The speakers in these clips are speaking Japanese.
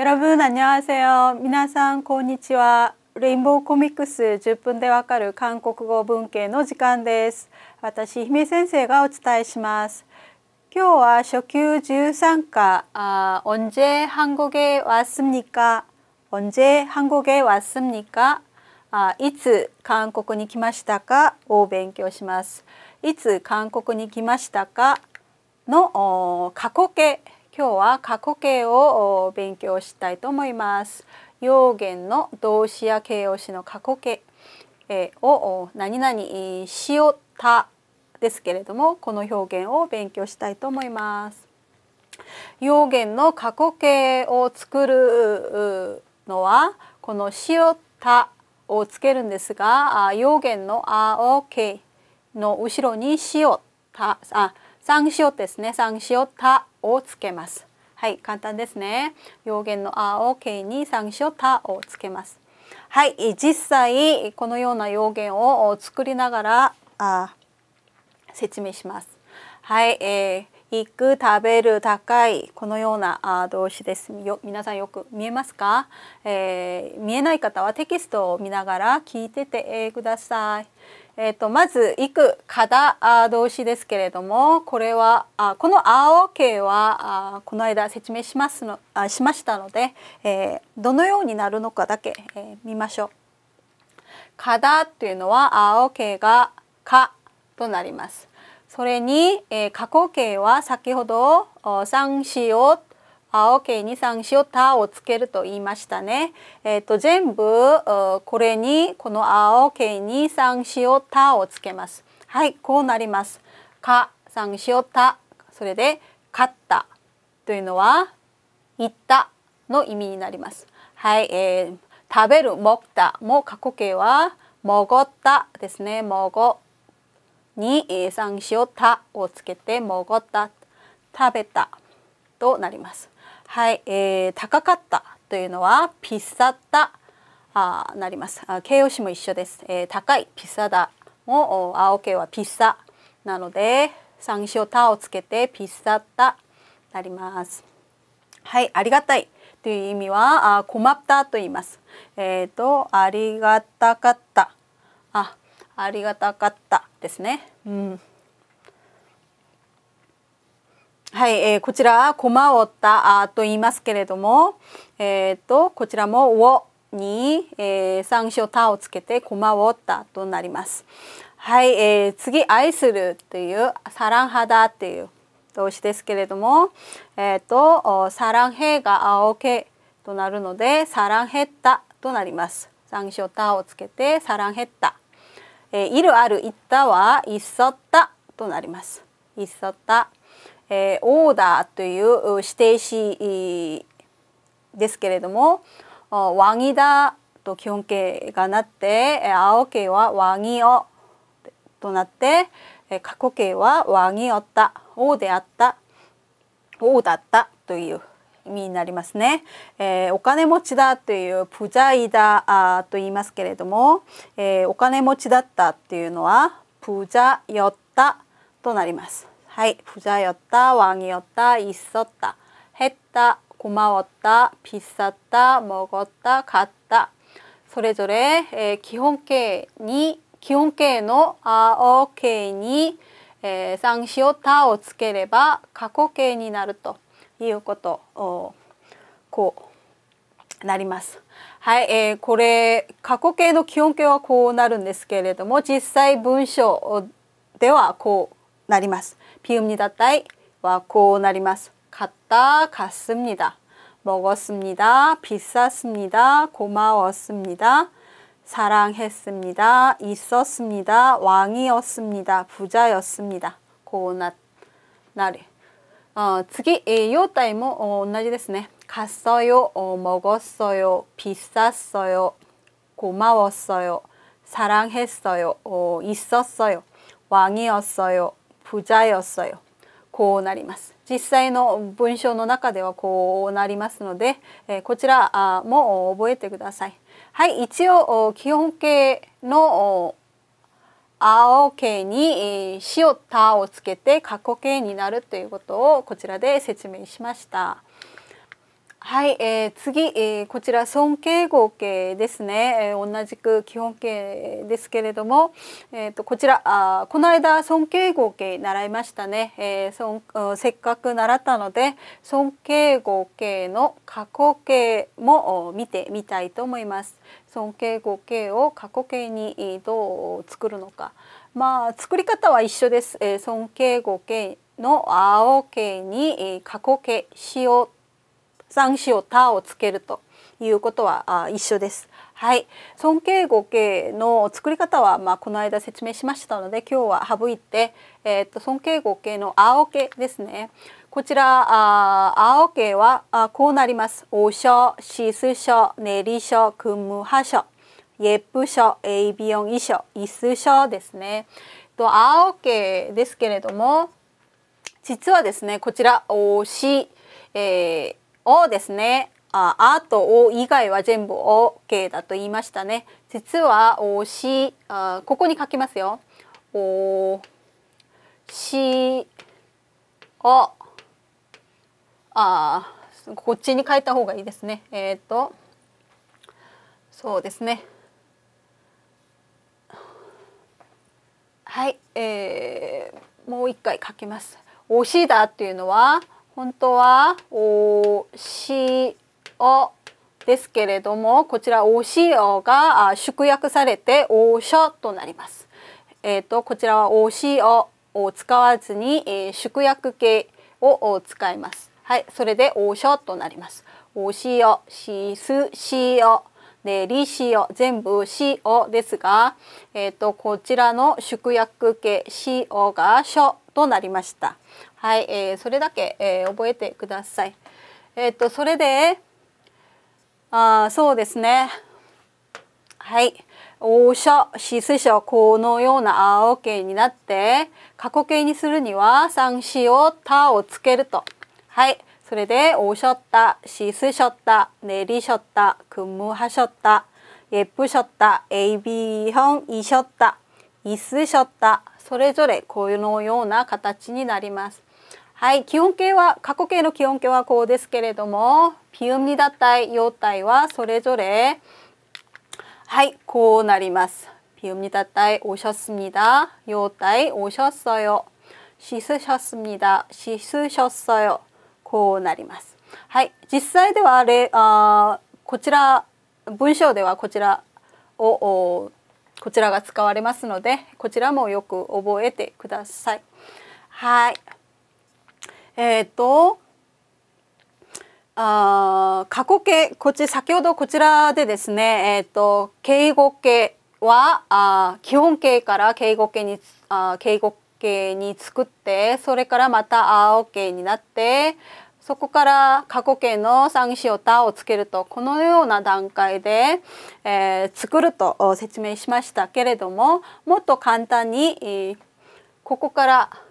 여러분안녕하세요皆さんこんにちはレインボーコミックス10分でわかる韓国語文献の時間です私姫先生がお伝えします今日は初級13課あ언제한국에왔습니까언제한국에왔습니까あいつ韓国に来ましたかを勉強しますいつ韓国に来ましたかの過去形今日は過去形を勉強したいと思います。用言の動詞や形容詞の過去形を何々しよったですけれどもこの表現を勉強したいと思います。用言の過去形を作るのはこの「しよた」をつけるんですが用言の「あおけ」の後ろに「しよた」あ「サン三塩ですねサンシオタをつけますはい簡単ですね要言のあを形にサンシオタをつけますはい実際このような要言を作りながらあ説明しますはい、えー、行く食べる高いこのようなあ動詞ですよ皆さんよく見えますか、えー、見えない方はテキストを見ながら聞いててくださいえーと、まず「行く」「かだ」動詞ですけれどもこれはあこの「青系はあこの間説明しますのあしましたので、えー、どのようになるのかだけ、えー、見ましょう。「かだ」っていうのは「青系が「か」となります。それに、えー、過去形は先ほど「さ三詞を」青系に3塩タをつけると言いましたね。えっ、ー、と全部これにこの青系に3塩タをつけます。はい、こうなります。か3塩タそれでかったというのはいったの意味になります。はい、えー、食べるもった。も過去形はもごった。ですね。もご。に3塩タをつけてもごった。食べたとなります。はい、えー、高かったというのはピサたあなります。あ形容詞も一緒です。えー、高いピサダも青系はピサなので三詞をタをつけてピサダなります。はい、ありがたいという意味はあ困ったと言います。えっ、ー、とありがたかったあありがたかったですね。うん。はい、えー、こちら「こまおった」と言いますけれども、えーと、こちらも「を」に、えー、三章「た」をつけて「こまおった」となります。はい、えー、次「愛する」という「サランハダ」ていう動詞ですけれども「えーと、とサランヘ」が「あおけ」となるので「サランヘッタ」となります。三章「た」をつけて「サランヘッタ」えー「いるあるいった」は「いっそった」となります。いっそった。えー、オーダーという指定詞ですけれどもワギだと基本形がなって青形はワギをとなって過去形はワギおった王であった王だったという意味になりますね、えー、お金持ちだというプジャイだと言いますけれども、えー、お金持ちだったっていうのはプジャヨッタとなりますはい부자였다왕이었다있었다했다고마웠다비쌌다먹었다갔다それぞれ、えー、基本形に基本形のあお形に、えー、三詞を「た」をつければ過去形になるということをこうなります。はい、えー、これ過去形の基本形はこうなるんですけれども実際文章ではこうなります。 비읍니다 따이 와코 나리마스 갔다 갔습니다 먹었습니다 비쌌습니다 고마웠습니다 사랑했습니다 있었습니다 왕이었습니다 부자였습니다 고나 나리 어,次 에요 따이모 어, 同じですね 뭐, 어, 갔어요 어, 먹었어요 비쌌어요 고마웠어요 사랑했어요 어, 있었어요 왕이었어요 부자였어요こうなります。実際の文章の中ではこうなりますので、えこちらも覚えてください。はい、一応基本形の青形に「し」を「た」をつけて過去形になるということをこちらで説明しました。はい、えー、次、えー、こちら尊敬語形ですね、えー、同じく基本形ですけれども、えーと、こちらあこの間尊敬語形習いましたね、えー、そんせっかく習ったので尊敬語形の過去形も見てみたいと思います尊敬語形を過去形にどう作るのかまあ作り方は一緒です、えー、尊敬語形の青形に過去形しよう三詞を「た」をつけるということは一緒です。はい、尊敬語形の作り方は、まあ、この間説明しましたので今日は省いて、えー、っと尊敬語形の「あおけ」ですね。こちら、あ青家はあこうなります。おしょ、しすしょ、ねりしょ、くむはしょ、えっぷしょ、えいびよんいしょ、いすしょですね。と青家ですけれども、実はですね、こちら、おし、えー、をですねああとお以外は全部 OK だと言いましたね実はおしあここに書きますよおしおあこっちに書いた方がいいですねえっ、ー、とそうですねはい、えー、もう一回書きます。おしだっていうのは本当はおしおですけれどもこちらおしおが縮約されておしょとなります。えーと、こちらはおしおを使わずに、えー、縮約形を使います。はい、それでおしょとなります。おしお、しす、しお。で、りしお、全部しおですが、えっ、ー、と、こちらの縮約形しおがしょとなりました。はい、えー、それだけ、えー、覚えてください。えっ、ー、とそれで、あそうですね。はい。ょ、しすしょ、このような青形になって、過去形にするには、三しをたをつけると。はい。それで、おしょった、しすしょった、ねりしょった、くむはしょった、えぷしょった、えいびほんいしょった、いすしょった、それぞれこのような形になります。はい、基本形は過去形の基本形はこうですけれども、비음니だ体、タ体はそれぞれはい、こうなります。비음니だ体し셨すみだ。用体よ、しすしゃすみだ、しすしゃっそよ、こうなります。はい、実際ではれあこちら文章ではこちらをこちらが使われますので、こちらもよく覚えてください。はい。えっ、とあ過去形こっち先ほどこちらでですね、えっ、と敬語形はあ基本形から敬語形にあ敬語形に作ってそれからまた青形になってそこから過去形の三詞を「た」をつけるとこのような段階で、えー、作ると説明しましたけれどももっと簡単に、えここから「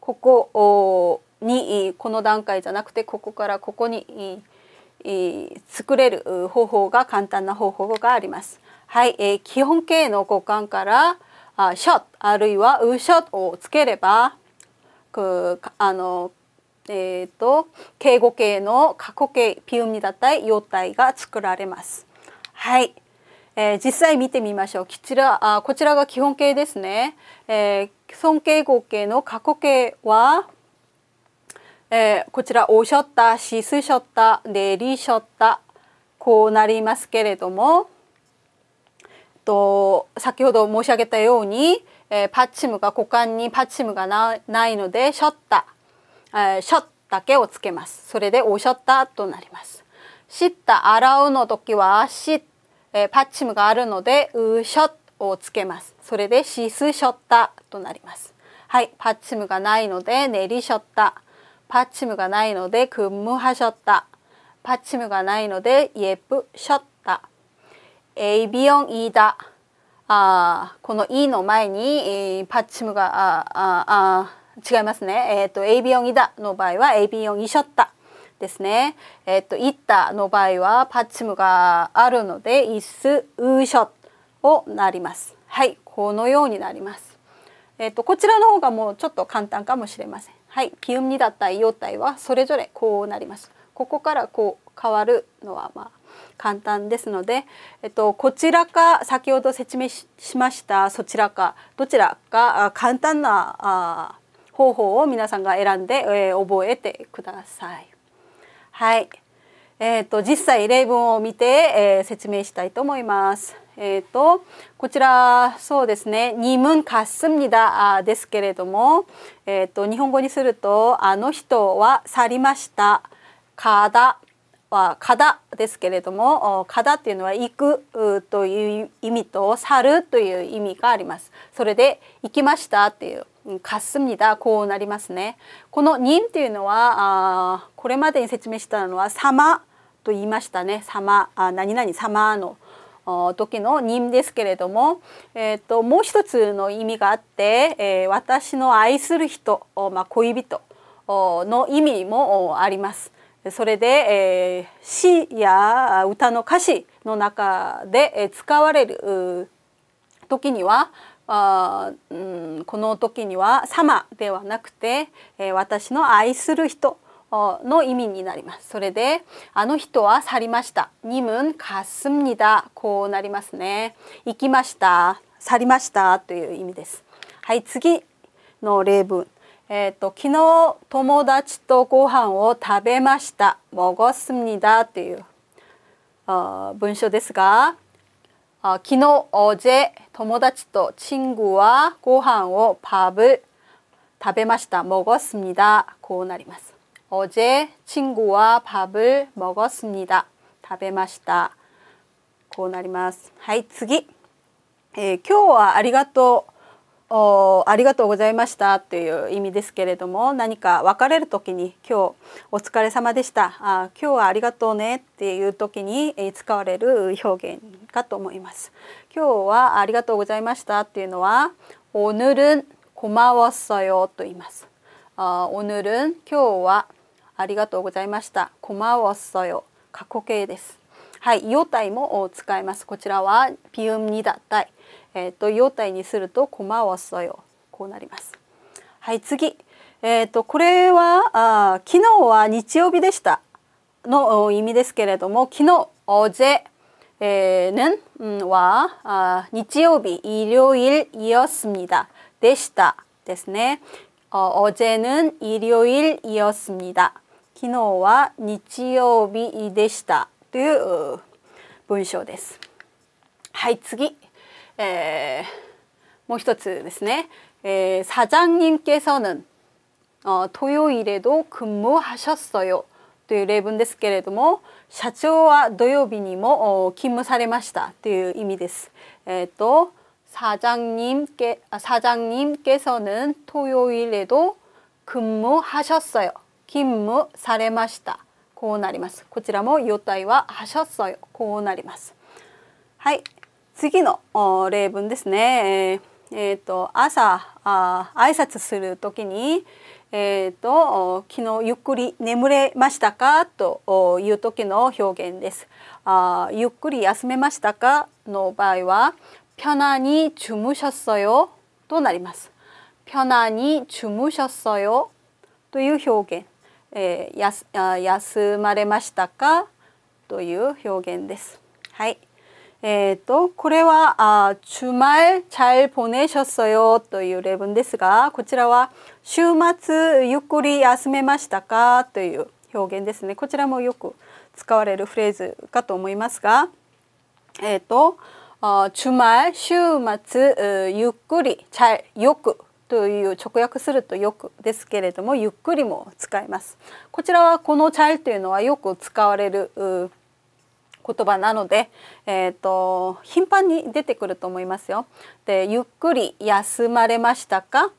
ここにこの段階じゃなくてここからここに作れる方法が簡単な方法があります。はい、え基本形の語感からあショットあるいはウショットをつければくあのえーと、敬語形の過去形ピウミだったり様体が作られます。はい。えー、実際見てみましょうこちらあこちらが基本形ですね、えー、尊敬語形の過去形は、えー、こちら「おしょった」「しすしょった」「でりしょった」こうなりますけれども、と、先ほど申し上げたように、えー、パッチムが股間にパッチムがないので「しょった」えー「しょった」だけをつけますそれで「おしょった」となります。知った洗うの時は「知っえー、パッチムがあるので、うしょっをつけます。それで、しすしょったとなります。はい、パッチムがないので、ねりしょった。パッチムがないので、くむはしょった。パッチムがないので、えぷしょった。えいびよんいだ。あこの「い」の前に、えー、パッチムがあああ違いますね。えっ、ー、と「エイビヨンイだ」の場合は「エイビヨンイショッタ」ですね。えっと、いったの場合はパッチムがあるので、いす、うしょをなります。はい、このようになります。えっと、こちらの方がもうちょっと簡単かもしれません。はい、ピウムニだったり、ヨ体はそれぞれこうなります。ここからこう変わるのはまあ簡単ですので、えっと、こちらか先ほど説明ししましたそちらかどちらか簡単なあ方法を皆さんが選んで、えー、覚えてください。はい。えーと、実際例文を見て、えー、説明したいと思います。えーと、こちらそうですね「にむんかすみだ」ですけれども、えーと日本語にすると「あの人は去りました」「かだ」は「かだ」ですけれども「かだ」っていうのは「行く」という意味と「去る」という意味があります。それで「行きました」っていう「かすみだ」こうなりますね。この「人」っていうのはあこれまでに説明したのは「様」と言いましたね「様」あ「何々様」の「時の人」ですけれども、えーと、ともう一つの意味があって、えー、私の愛する人、まあ、恋人の意味もあります。それで、えー、詩や歌の歌詞の中で、使われる時にはあ、うん、この時には「様」ではなくて、えー、私の愛する人の意味になります。それで、あの人は去りました。にむんかすみだ。こうなりますね。行きました。去りましたという意味です。はい、次の例文。えっ、ー、と昨日友達とご飯を食べました。먹었습니다という文章ですが、あ昨日おじ友達と친구はご飯をパブ食べました。먹었습니다こうなります。おじ친구와밥을먹었습니다食べました。こうなります。はい、次。えー、今日はありがとう。おありがとうございましたっていう意味ですけれども何か別れる時に今日お疲れ様でしたあ今日はありがとうねっていう時に使われる表現かと思います今日はありがとうございましたっていうのは오늘은고마웠어よと言いますあおぬるん今日はありがとうございました고마웠어요過去形ですはい、ヨタイも使いますこちらはピウミダタイえっ、ー、と様体にすると駒をすよこうなります。はい次、えっ、ー、とこれはあ昨日は日曜日でしたの意味ですけれども昨日おぜえんはあ日曜日医療医療었습니でしたですね。おぜ는일요일이었습니 다。 昨日は日曜日でしたという文章です。はい次。えもう一つですねえ에사장님께서는어토요일에도근무하셨어요という例文ですけれども社長は土曜日にも勤務されましたという意味です。えっ、ー、と사장님께사장님께서는토요일에도근무하셨어요勤務されましたこうなりますこちらも予定ははし하っ어よ。こうなりますはい次の例文ですね。えー、えと朝あ挨拶する時に、えーと、昨日ゆっくり眠れましたかという時の表現です。あゆっくり休めましたかの場合はにちゅむし무っそよ」となります。にちゅむし무っそよという表現、えー、やす休まれましたかという表現です。はい。えっ、と、これは、あ、주말잘보내셨어요という例文ですが、こちらは、週末ゆっくり休めましたかという表現ですね。こちらもよく使われるフレーズかと思いますが、えっ、と、あ주말週末ゆっくり잘よくという直訳するとよくですけれどもゆっくりも使いますこちらはこの「チャイ」というのはよく使われる言葉なので、えーと、頻繁に出てくると思いますよ。でゆっくり休まれましたか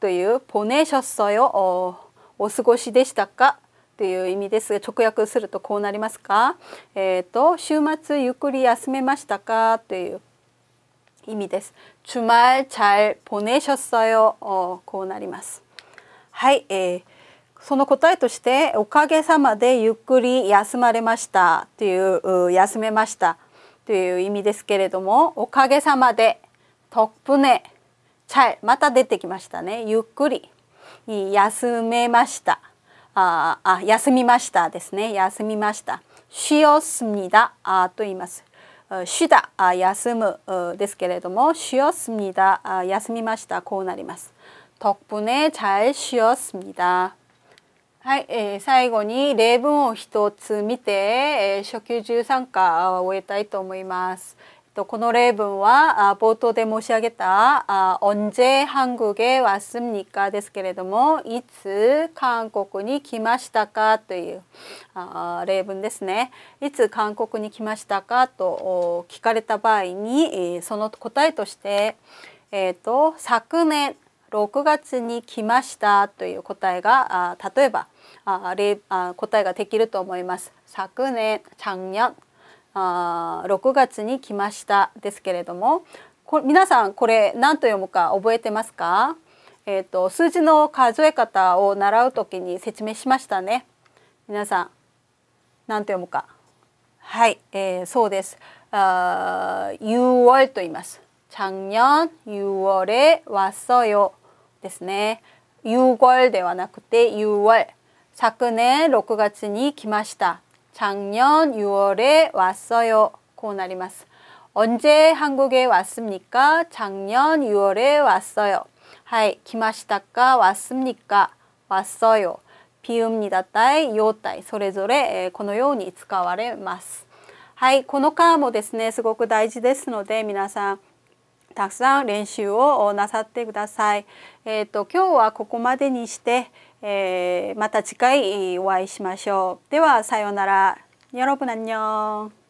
という「ポネーショッソよお過ごしでしたか?」という意味ですが直訳するとこうなりますか、えーと、と週末ゆっくり休めましたかという意味です。주말잘보내셨어요こうなります。はい、えーその答えとして「おかげさまでゆっくり休まれました」という「休めました」という意味ですけれども「おかげさまで」「とっぷね」「ちゃい」また出てきましたね「ゆっくり」「休めました」ああ休みましたですね休みましたしよすみだ」あと言いますしだあ休むですけれどもしよすみだあ休みましたこうなります덕분에잘쉬었습니다はい、えー、最後に例文を一つ見て、えー、初級13課を終えたいと思います。この例文は冒頭で申し上げた「언제한국에왔すみか」ですけれども「いつ韓国に来ましたか?」という例文ですね。いつ韓国に来ましたかと聞かれた場合にその答えとして「えーと昨年」6月に来ましたという答えが例えば答えができると思います。昨年、작년6月に来ましたですけれどもこ皆さんこれ何と読むか覚えてますか、えーと、数字の数え方を習う時に説明しましたね。皆さん何と読むかはい、えー、そうです。あ6월と言います。작년6월에왔어요ですね。6월ではなくて6월昨年6月に来ました。작년6월에왔어요こうなります。언제한국에왔습니까작년6월에왔어요はい、来ましたか왔습니까왔어요비음니다対用体それぞれこのように使われます。はい、このーもですね、すごく大事ですので皆さんたくさん練習をなさってください。えーと、と今日はここまでにして、えー、また次回お会いしましょう。ではさようなら。여러분안녕